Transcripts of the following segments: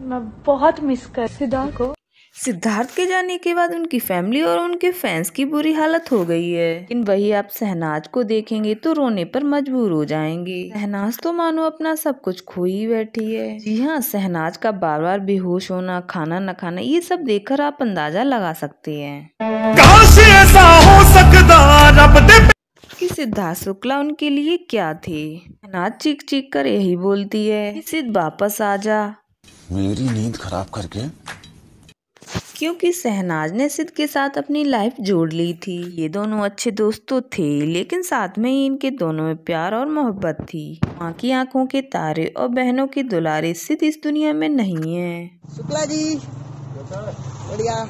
मैं बहुत मिस कर सिद्धार्थ को सिद्धार्थ के जाने के बाद उनकी फैमिली और उनके फैंस की बुरी हालत हो गई है लेकिन वही आप सहनाज को देखेंगे तो रोने पर मजबूर हो जाएंगे सहनाज तो मानो अपना सब कुछ खोई बैठी है जी हाँ सहनाज का बार बार बेहोश होना खाना न खाना ये सब देखकर आप अंदाजा लगा सकते हैं ऐसा हो सकता सिद्धार्थ शुक्ला उनके लिए क्या थे सहनाज चीख चीख कर यही बोलती है सिद्ध वापस आ जा मेरी नींद खराब करके क्योंकि शहनाज ने सिद्ध के साथ अपनी लाइफ जोड़ ली थी ये दोनों अच्छे दोस्त तो थे लेकिन साथ में ही इनके दोनों में प्यार और मोहब्बत थी माँ की आंखों के तारे और बहनों के दुलारे सिद्ध इस दुनिया में नहीं है शुक्ला जी बढ़िया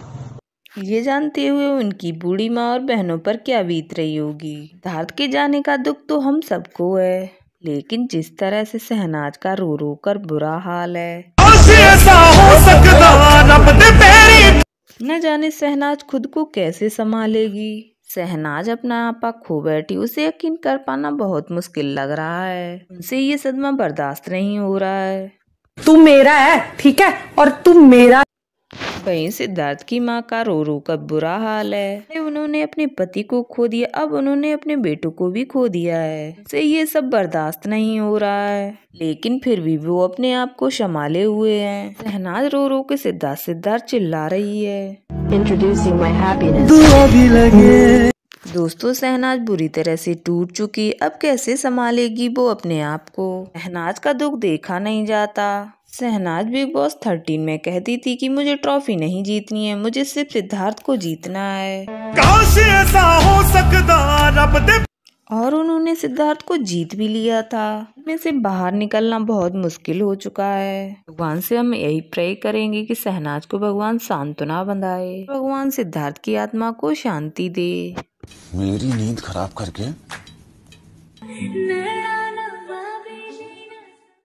ये जानते हुए उनकी बूढ़ी माँ और बहनों पर क्या बीत रही होगी धार्थ के जाने का दुख तो हम सबको है लेकिन जिस तरह से शहनाज का रो रो कर बुरा हाल है ऐसा हो सकता रब तेरी न जाने शहनाज खुद को कैसे संभालेगी शहनाज अपना आपा खो बैठी उसे यकीन कर पाना बहुत मुश्किल लग रहा है उनसे ये सदमा बर्दाश्त नहीं हो रहा है तू मेरा है ठीक है और तू मेरा वहीं सिद्धार्थ की माँ का रो रो का बुरा हाल है उन्होंने अपने पति को खो दिया अब उन्होंने अपने बेटों को भी खो दिया है से ये सब बर्दाश्त नहीं हो रहा है लेकिन फिर भी वो अपने आप को संभाले हुए हैं शहनाज रो रो के सिद्धार्थ सिद्धार्थ चिल्ला रही है इंट्रोड्यूसिंग दोस्तों शहनाज बुरी तरह से टूट चुकी अब कैसे संभालेगी वो अपने आप को शहनाज का दुख देखा नहीं जाता सहनाज बिग बॉस थर्टीन में कहती थी कि मुझे ट्रॉफी नहीं जीतनी है मुझे सिर्फ सिद्धार्थ को जीतना है ऐसा हो सकता रब दे और उन्होंने सिद्धार्थ को जीत भी लिया था में से बाहर निकलना बहुत मुश्किल हो चुका है भगवान से हम यही प्रे करेंगे कि सहनाज को भगवान सांत्वना बंधाए भगवान सिद्धार्थ की आत्मा को शांति दे मेरी नींद खराब करके